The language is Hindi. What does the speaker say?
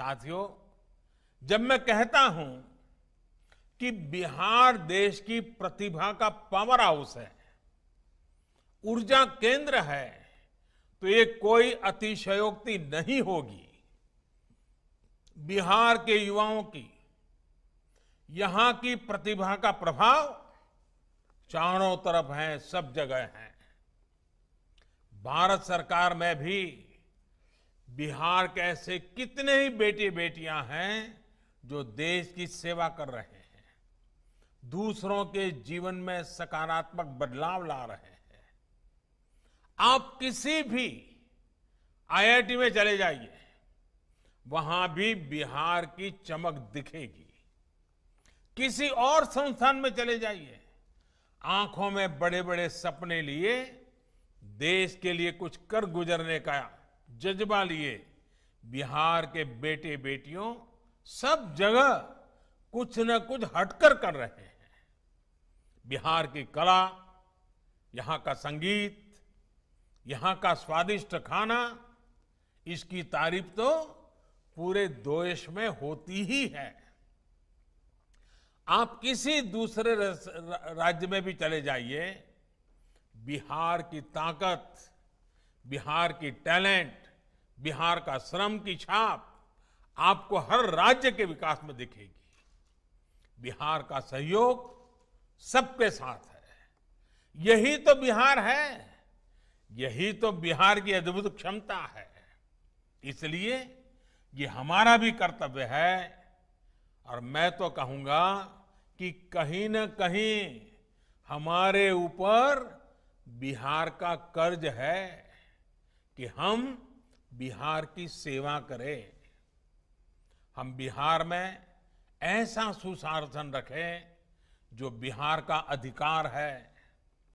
साथियों जब मैं कहता हूं कि बिहार देश की प्रतिभा का पावर हाउस है ऊर्जा केंद्र है तो ये कोई अतिशयोक्ति नहीं होगी बिहार के युवाओं की यहां की प्रतिभा का प्रभाव चारों तरफ है सब जगह है भारत सरकार में भी बिहार के ऐसे कितने ही बेटे बेटियां हैं जो देश की सेवा कर रहे हैं दूसरों के जीवन में सकारात्मक बदलाव ला रहे हैं आप किसी भी आईआईटी में चले जाइए वहां भी बिहार की चमक दिखेगी किसी और संस्थान में चले जाइए आंखों में बड़े बड़े सपने लिए देश के लिए कुछ कर गुजरने का जज्बा लिए बिहार के बेटे बेटियों सब जगह कुछ न कुछ हटकर कर रहे हैं बिहार की कला यहां का संगीत यहां का स्वादिष्ट खाना इसकी तारीफ तो पूरे देश में होती ही है आप किसी दूसरे राज्य में भी चले जाइए बिहार की ताकत बिहार की टैलेंट बिहार का श्रम की छाप आपको हर राज्य के विकास में दिखेगी बिहार का सहयोग सबके साथ है यही तो बिहार है यही तो बिहार की अद्भुत क्षमता है इसलिए ये हमारा भी कर्तव्य है और मैं तो कहूंगा कि कहीं ना कहीं हमारे ऊपर बिहार का कर्ज है कि हम बिहार की सेवा करें हम बिहार में ऐसा सुशासन रखें जो बिहार का अधिकार है